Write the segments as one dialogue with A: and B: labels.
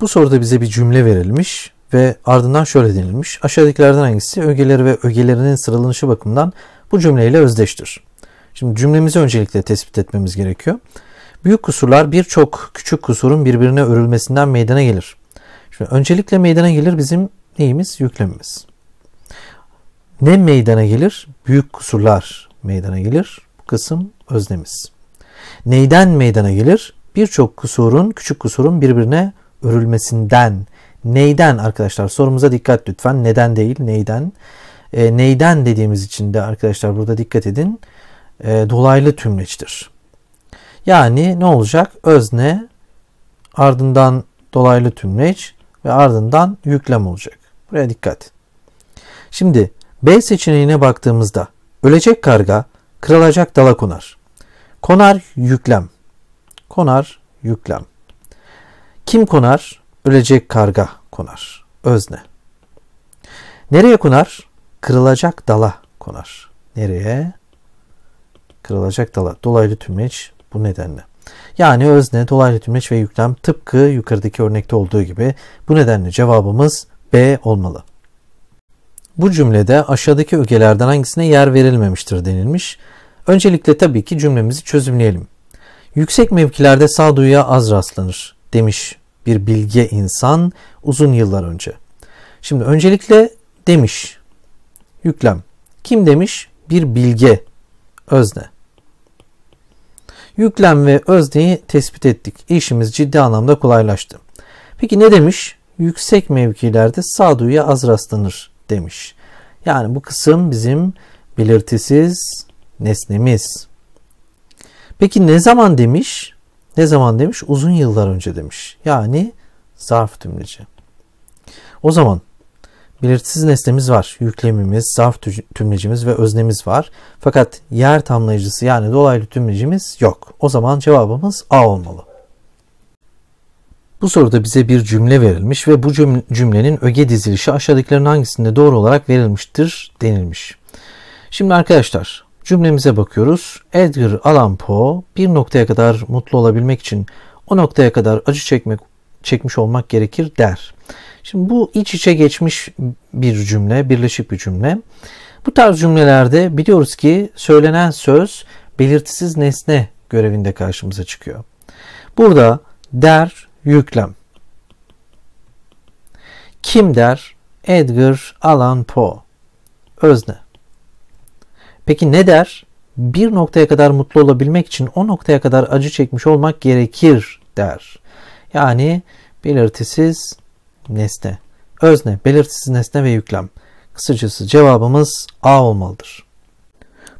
A: Bu soruda bize bir cümle verilmiş ve ardından şöyle denilmiş. Aşağıdakilerden hangisi ögeleri ve ögelerinin sıralanışı bakımından bu cümleyle özdeştir? Şimdi cümlemizi öncelikle tespit etmemiz gerekiyor. Büyük kusurlar birçok küçük kusurun birbirine örülmesinden meydana gelir. Şimdi öncelikle meydana gelir bizim neyimiz? Yüklemimiz. Ne meydana gelir? Büyük kusurlar meydana gelir. Bu kısım öznemiz. Neyden meydana gelir? Birçok kusurun, küçük kusurun birbirine örülmesinden neyden arkadaşlar sorumuza dikkat lütfen neden değil neyden e, neyden dediğimiz için de arkadaşlar burada dikkat edin e, dolaylı tümleçtir. Yani ne olacak özne ardından dolaylı tümleç ve ardından yüklem olacak. Buraya dikkat. Şimdi B seçeneğine baktığımızda ölecek karga kırılacak dala konar. Konar yüklem. Konar yüklem. Kim konar? Ölecek karga konar. Özne. Nereye konar? Kırılacak dala konar. Nereye? Kırılacak dala. Dolaylı tümleç bu nedenle. Yani özne, dolaylı tümleç ve yüklem tıpkı yukarıdaki örnekte olduğu gibi bu nedenle cevabımız B olmalı. Bu cümlede aşağıdaki ögelerden hangisine yer verilmemiştir denilmiş. Öncelikle tabii ki cümlemizi çözümleyelim. Yüksek mevkilerde sağduyuya az rastlanır demiş bir bilge insan uzun yıllar önce. Şimdi öncelikle demiş yüklem. Kim demiş? Bir bilge, özne. Yüklem ve özneyi tespit ettik. İşimiz ciddi anlamda kolaylaştı. Peki ne demiş? Yüksek mevkilerde sağduyuya az rastlanır demiş. Yani bu kısım bizim belirtisiz nesnemiz. Peki ne zaman demiş? Ne zaman demiş? Uzun yıllar önce demiş. Yani zarf tümleci. O zaman belirtisiz nesnemiz var. Yüklemimiz, zarf tümlecimiz ve öznemiz var. Fakat yer tamlayıcısı yani dolaylı tümlecimiz yok. O zaman cevabımız A olmalı. Bu soruda bize bir cümle verilmiş ve bu cümlenin öge dizilişi aşağıdakilerin hangisinde doğru olarak verilmiştir denilmiş. Şimdi arkadaşlar Cümlemize bakıyoruz. Edgar Allan Poe bir noktaya kadar mutlu olabilmek için o noktaya kadar acı çekmek çekmiş olmak gerekir der. Şimdi bu iç içe geçmiş bir cümle, birleşik bir cümle. Bu tarz cümlelerde biliyoruz ki söylenen söz belirtisiz nesne görevinde karşımıza çıkıyor. Burada der yüklem. Kim der? Edgar Allan Poe. Özne. Peki ne der? Bir noktaya kadar mutlu olabilmek için o noktaya kadar acı çekmiş olmak gerekir der. Yani belirtisiz nesne, özne, belirtisiz nesne ve yüklem. Kısacası cevabımız A olmalıdır.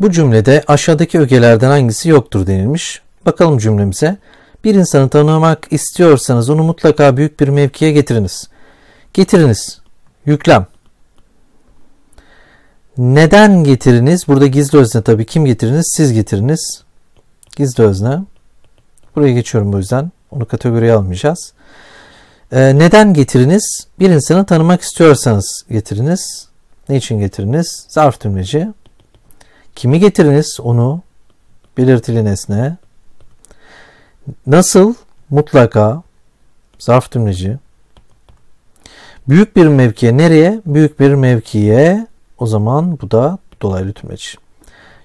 A: Bu cümlede aşağıdaki ögelerden hangisi yoktur denilmiş. Bakalım cümlemize. Bir insanı tanımak istiyorsanız onu mutlaka büyük bir mevkiye getiriniz. Getiriniz. Yüklem. Neden getiriniz? Burada gizli özne tabii kim getiriniz? Siz getiriniz. Gizli özne. Buraya geçiyorum bu yüzden. Onu kategoriye almayacağız. Ee, neden getiriniz? Bir insanı tanımak istiyorsanız getiriniz. Ne için getiriniz? Zarf tümleci. Kimi getiriniz? Onu. Belirtili nesne. Nasıl? Mutlaka. Zarf tümleci. Büyük bir mevkiye nereye? Büyük bir mevkiye o zaman bu da dolaylı tümleç.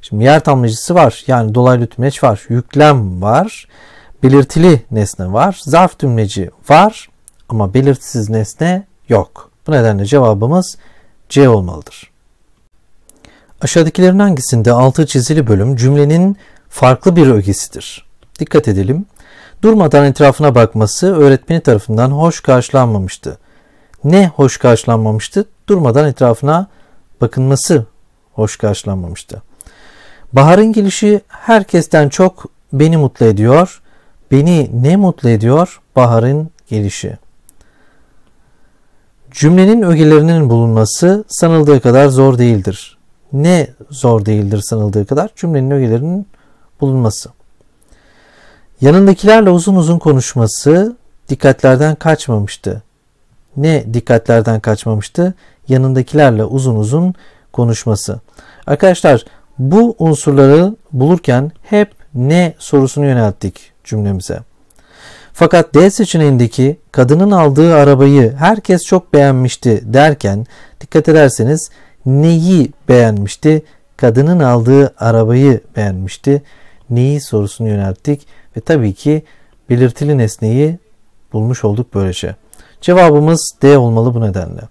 A: Şimdi yer tamlayıcısı var. Yani dolaylı tümleç var. Yüklem var. Belirtili nesne var. Zarf tümleci var. Ama belirtisiz nesne yok. Bu nedenle cevabımız C olmalıdır. Aşağıdakilerin hangisinde altı çizili bölüm cümlenin farklı bir ögesidir? Dikkat edelim. Durmadan etrafına bakması öğretmeni tarafından hoş karşılanmamıştı. Ne hoş karşılanmamıştı? Durmadan etrafına bakması bakılması hoş karşılanmamıştı. Baharın gelişi herkesten çok beni mutlu ediyor. Beni ne mutlu ediyor? Baharın gelişi. Cümlenin ögelerinin bulunması sanıldığı kadar zor değildir. Ne zor değildir sanıldığı kadar? Cümlenin ögelerinin bulunması. Yanındakilerle uzun uzun konuşması dikkatlerden kaçmamıştı ne dikkatlerden kaçmamıştı? Yanındakilerle uzun uzun konuşması. Arkadaşlar bu unsurları bulurken hep ne sorusunu yönelttik cümlemize. Fakat D seçeneğindeki kadının aldığı arabayı herkes çok beğenmişti derken dikkat ederseniz neyi beğenmişti? Kadının aldığı arabayı beğenmişti. Neyi sorusunu yönelttik ve tabii ki belirtili nesneyi bulmuş olduk böylece. Cevabımız D olmalı bu nedenle.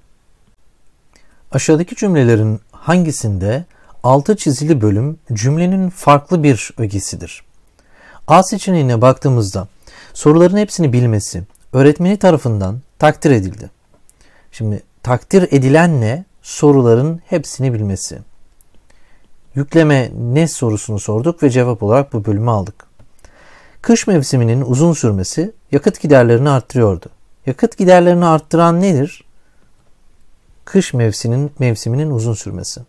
A: Aşağıdaki cümlelerin hangisinde altı çizili bölüm cümlenin farklı bir ögesidir? A seçeneğine baktığımızda soruların hepsini bilmesi öğretmeni tarafından takdir edildi. Şimdi takdir edilen ne? Soruların hepsini bilmesi. Yükleme ne sorusunu sorduk ve cevap olarak bu bölümü aldık. Kış mevsiminin uzun sürmesi yakıt giderlerini arttırıyordu. Yakıt giderlerini arttıran nedir? Kış mevsiminin, mevsiminin uzun sürmesi.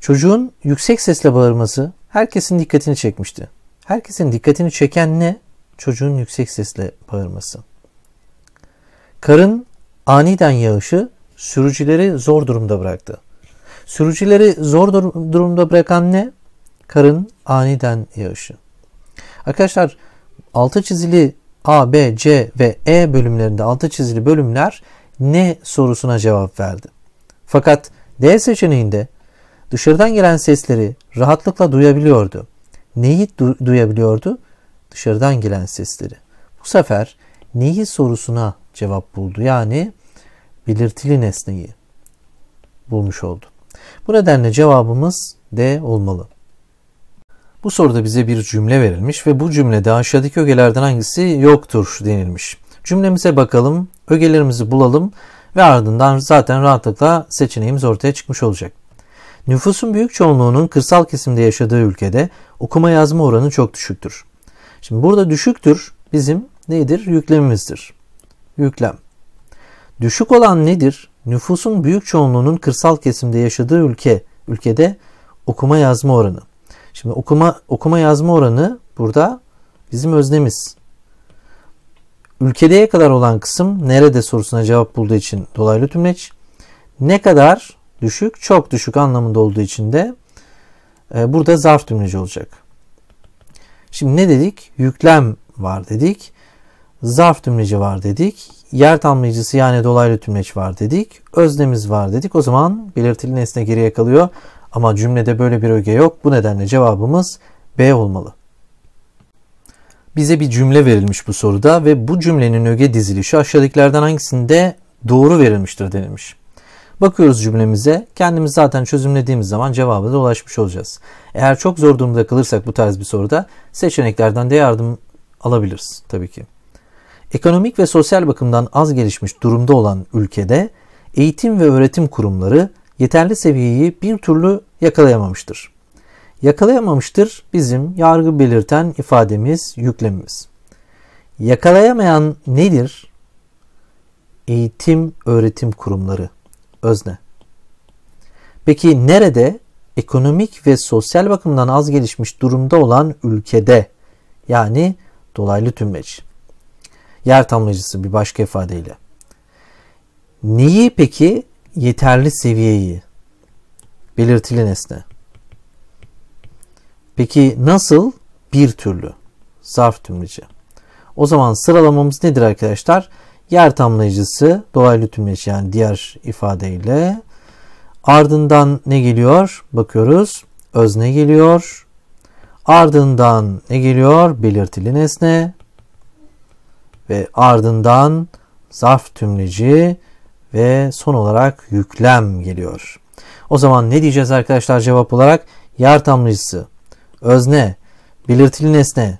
A: Çocuğun yüksek sesle bağırması herkesin dikkatini çekmişti. Herkesin dikkatini çeken ne? Çocuğun yüksek sesle bağırması. Karın aniden yağışı sürücüleri zor durumda bıraktı. Sürücüleri zor dur- durumda bırakan ne? Karın aniden yağışı. Arkadaşlar altı çizili A, B, C ve E bölümlerinde altı çizili bölümler ne sorusuna cevap verdi. Fakat D seçeneğinde dışarıdan gelen sesleri rahatlıkla duyabiliyordu. Neyi du- duyabiliyordu? Dışarıdan gelen sesleri. Bu sefer neyi sorusuna cevap buldu. Yani belirtili nesneyi bulmuş oldu. Bu nedenle cevabımız D olmalı. Bu soruda bize bir cümle verilmiş ve bu cümlede aşağıdaki ögelerden hangisi yoktur denilmiş. Cümlemize bakalım, ögelerimizi bulalım ve ardından zaten rahatlıkla seçeneğimiz ortaya çıkmış olacak. Nüfusun büyük çoğunluğunun kırsal kesimde yaşadığı ülkede okuma yazma oranı çok düşüktür. Şimdi burada düşüktür bizim nedir? Yüklemimizdir. Yüklem. Düşük olan nedir? Nüfusun büyük çoğunluğunun kırsal kesimde yaşadığı ülke, ülkede okuma yazma oranı. Şimdi okuma okuma yazma oranı burada bizim öznemiz. Ülkedeye kadar olan kısım nerede sorusuna cevap bulduğu için dolaylı tümleç. Ne kadar düşük, çok düşük anlamında olduğu için de e, burada zarf tümleci olacak. Şimdi ne dedik? Yüklem var dedik. Zarf tümleci var dedik. Yer tamlayıcısı yani dolaylı tümleç var dedik. Öznemiz var dedik. O zaman belirtili nesne geriye kalıyor. Ama cümlede böyle bir öge yok. Bu nedenle cevabımız B olmalı. Bize bir cümle verilmiş bu soruda ve bu cümlenin öge dizilişi aşağıdakilerden hangisinde doğru verilmiştir denilmiş. Bakıyoruz cümlemize. Kendimiz zaten çözümlediğimiz zaman cevaba da ulaşmış olacağız. Eğer çok zor durumda kalırsak bu tarz bir soruda seçeneklerden de yardım alabiliriz tabii ki. Ekonomik ve sosyal bakımdan az gelişmiş durumda olan ülkede eğitim ve öğretim kurumları yeterli seviyeyi bir türlü yakalayamamıştır. Yakalayamamıştır bizim yargı belirten ifademiz, yüklemimiz. Yakalayamayan nedir? Eğitim öğretim kurumları, özne. Peki nerede? Ekonomik ve sosyal bakımdan az gelişmiş durumda olan ülkede yani dolaylı tümleç. Yer tamlayıcısı bir başka ifadeyle. Neyi peki yeterli seviyeyi belirtili nesne. Peki nasıl? Bir türlü. Zarf tümleci. O zaman sıralamamız nedir arkadaşlar? Yer tamlayıcısı dolaylı tümleci yani diğer ifadeyle. Ardından ne geliyor? Bakıyoruz. Özne geliyor. Ardından ne geliyor? Belirtili nesne. Ve ardından zarf tümleci ve son olarak yüklem geliyor. O zaman ne diyeceğiz arkadaşlar cevap olarak? Yer tamlayıcısı, özne, belirtili nesne,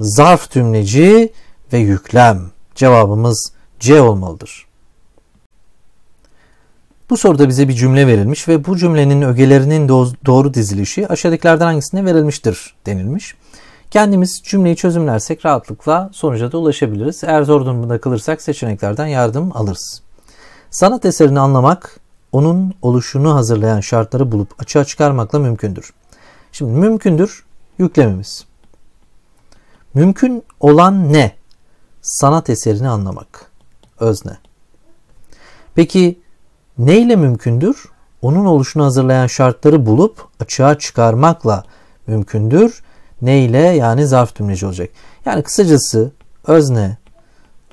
A: zarf tümleci ve yüklem. Cevabımız C olmalıdır. Bu soruda bize bir cümle verilmiş ve bu cümlenin ögelerinin doğru dizilişi aşağıdakilerden hangisine verilmiştir denilmiş. Kendimiz cümleyi çözümlersek rahatlıkla sonuca da ulaşabiliriz. Eğer zor durumda kalırsak seçeneklerden yardım alırız. Sanat eserini anlamak, onun oluşunu hazırlayan şartları bulup açığa çıkarmakla mümkündür. Şimdi mümkündür yüklemimiz. Mümkün olan ne? Sanat eserini anlamak. Özne. Peki neyle mümkündür? Onun oluşunu hazırlayan şartları bulup açığa çıkarmakla mümkündür. Neyle? Yani zarf tümleci olacak. Yani kısacası özne,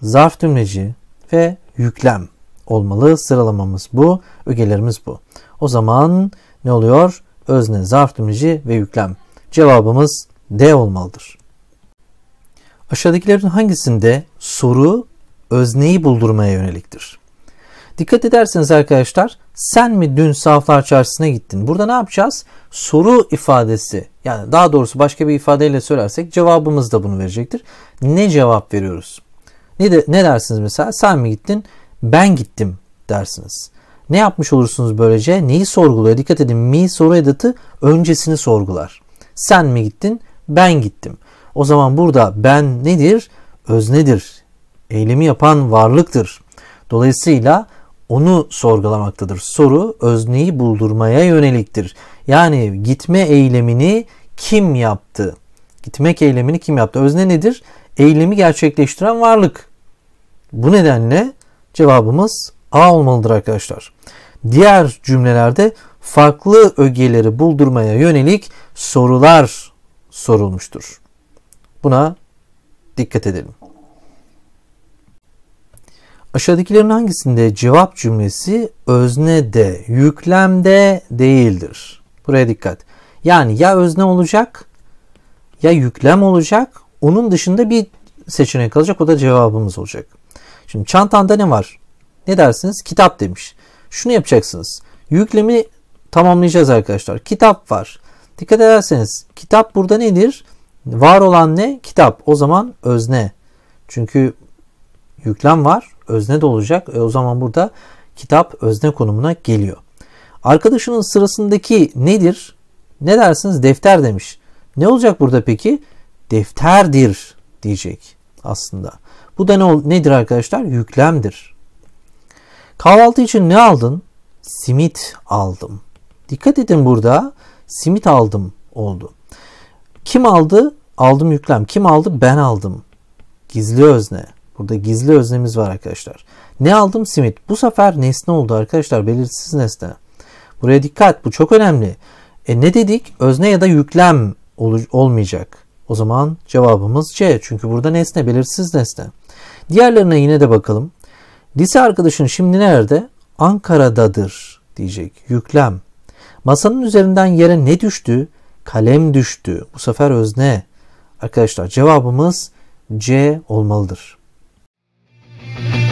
A: zarf tümleci ve yüklem olmalı. Sıralamamız bu. Ögelerimiz bu. O zaman ne oluyor? Özne, zarf tümleci ve yüklem. Cevabımız D olmalıdır. Aşağıdakilerin hangisinde soru özneyi buldurmaya yöneliktir? Dikkat ederseniz arkadaşlar sen mi dün sahaflar çarşısına gittin? Burada ne yapacağız? Soru ifadesi yani daha doğrusu başka bir ifadeyle söylersek cevabımız da bunu verecektir. Ne cevap veriyoruz? Ne, de, ne dersiniz mesela sen mi gittin? ben gittim dersiniz. Ne yapmış olursunuz böylece? Neyi sorguluyor? Dikkat edin mi soru edatı öncesini sorgular. Sen mi gittin? Ben gittim. O zaman burada ben nedir? Öznedir. Eylemi yapan varlıktır. Dolayısıyla onu sorgulamaktadır. Soru özneyi buldurmaya yöneliktir. Yani gitme eylemini kim yaptı? Gitmek eylemini kim yaptı? Özne nedir? Eylemi gerçekleştiren varlık. Bu nedenle Cevabımız A olmalıdır arkadaşlar. Diğer cümlelerde farklı ögeleri buldurmaya yönelik sorular sorulmuştur. Buna dikkat edelim. Aşağıdakilerin hangisinde cevap cümlesi özne de, yüklemde değildir? Buraya dikkat. Yani ya özne olacak ya yüklem olacak. Onun dışında bir seçenek kalacak. O da cevabımız olacak. Şimdi çantanda ne var? Ne dersiniz? Kitap demiş. Şunu yapacaksınız. Yüklemi tamamlayacağız arkadaşlar. Kitap var. Dikkat ederseniz kitap burada nedir? Var olan ne? Kitap. O zaman özne. Çünkü yüklem var. Özne de olacak. E o zaman burada kitap özne konumuna geliyor. Arkadaşının sırasındaki nedir? Ne dersiniz? Defter demiş. Ne olacak burada peki? Defterdir diyecek aslında. Bu da ne, nedir arkadaşlar? Yüklemdir. Kahvaltı için ne aldın? Simit aldım. Dikkat edin burada simit aldım oldu. Kim aldı? Aldım yüklem. Kim aldı? Ben aldım. Gizli özne. Burada gizli öznemiz var arkadaşlar. Ne aldım? Simit. Bu sefer nesne oldu arkadaşlar. Belirsiz nesne. Buraya dikkat. Bu çok önemli. E ne dedik? Özne ya da yüklem ol olmayacak. O zaman cevabımız C. Çünkü burada nesne belirsiz nesne. Diğerlerine yine de bakalım. Lise arkadaşın şimdi nerede? Ankara'dadır diyecek. Yüklem. Masanın üzerinden yere ne düştü? Kalem düştü. Bu sefer özne. Arkadaşlar cevabımız C olmalıdır. Müzik